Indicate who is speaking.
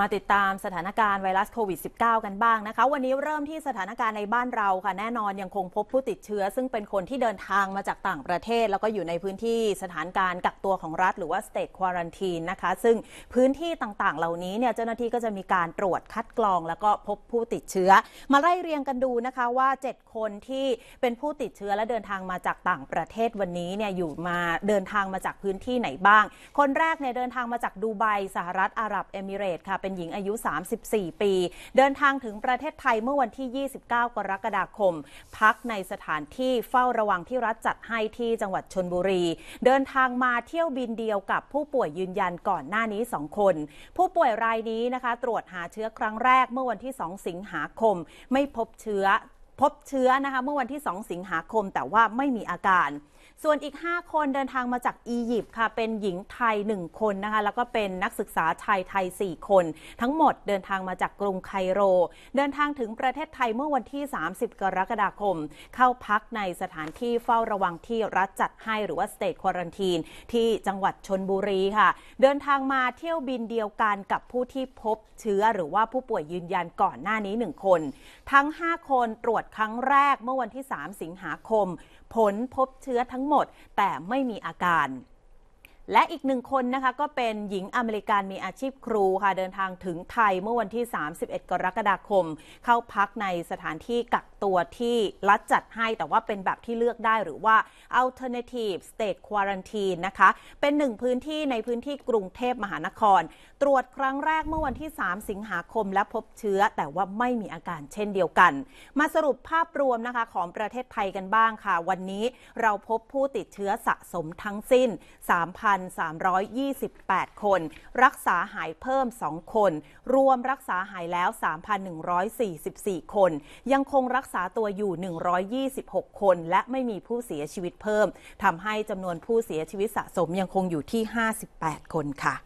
Speaker 1: มาติดตามสถานการณ์ไวรัสโควิด -19 กันบ้างนะคะ วันนี้เริ่มที่สถานการณ์ในบ้านเราค่ะแน่นอนยังคงพบผู้ติดเชื้อ ซึ่งเป็นคนที่เดินทางมาจากต่างประเทศ แล้วก็อยู่ในพื้นที่สถานการณ์กักตัวของรัฐ หรือว่า state quarantine นะคะ ซึ่งพื้นที่ต่างๆเหล่านี้เนี่ยเจ้าหน้าที่ก็จะมีการตรวจคัดกรองแล้วก็พบผู้ติดเชื้อ มาไล่เรียงกันดูนะคะว่า 7 คนที่เป็นผู้ติดเชื้อและเดินทางมาจากต่างประเทศวันนี้เนี่ยอยู่มาเดินทางมาจากพื้นที่ไหนบ้าง คนแรกเนี่ยเดินทางมาจากดูไบสหรัฐอาหรับเอมิเรตส์ค่ะเป็นหญิงอายุ 34 ปี เดินทางถึงประเทศไทยเมื่อวันที่ 29 กรกฎาคม พักในสถานที่เฝ้าระวังที่รัฐจัดให้ที่จังหวัดชนบุรี เดินทางมาเที่ยวบินเดียวกับผู้ป่วยยืนยันก่อนหน้านี้ 2 คน ผู้ป่วยรายนี้นะคะ ตรวจหาเชื้อครั้งแรกเมื่อวันที่ 2 สิงหาคม ไม่พบเชื้อพบเชื้อ นะคะ เมื่อวันที่ 2 สิงหาคม แต่ว่าไม่มีอาการ ส่วนอีก 5 คนเดินทางมาจากอียิปต์ ค่ะ เป็นหญิงไทย 1 คน นะคะ แล้วก็เป็นนักศึกษาชายไทย 4 คน ทั้งหมดเดินทางมาจากกรุงไคโร เดินทางถึงประเทศไทยเมื่อวันที่ 30 กรกฎาคม เข้าพักในสถานที่เฝ้าระวังที่รัฐจัดให้ หรือว่า state quarantine ที่จังหวัดชนบุรี ค่ะ เดินทางมาเที่ยวบินเดียวกันกับผู้ที่พบเชื้อ หรือว่าผู้ป่วยยืนยันก่อนหน้านี้ 1 คน ทั้ง 5 คนตรวจครั้งแรกเมื่อวันที่ 3 สิงหาคม ผลพบเชื้อทั้งหมด แต่ไม่มีอาการและอีกหนึ่งคนนะคะก็เป็นหญิงอเมริกันมีอาชีพครูค่ะเดินทางถึงไทยเมื่อวันที่ 31 กรกฎาคม เข้าพักในสถานที่กักตัวที่รัฐจัดให้ แต่ว่าเป็นแบบที่เลือกได้หรือว่า alternative state quarantine นะคะเป็นหนึ่งพื้นที่ในพื้นที่กรุงเทพมหานคร ตรวจครั้งแรกเมื่อวันที่ 3 สิงหาคมและพบเชื้อ แต่ว่าไม่มีอาการเช่นเดียวกัน มาสรุปภาพรวมนะคะของประเทศไทยกันบ้างค่ะ วันนี้เราพบผู้ติดเชื้อสะสมทั้งสิ้น 3,000 2,328 คน รักษาหายเพิ่ม 2 คน รวมรักษาหายแล้ว 3,144 คน ยังคงรักษาตัวอยู่ 126 คน และไม่มีผู้เสียชีวิตเพิ่มทำให้จำนวนผู้เสียชีวิตสะสมยังคงอยู่ที่ 58 คนค่ะ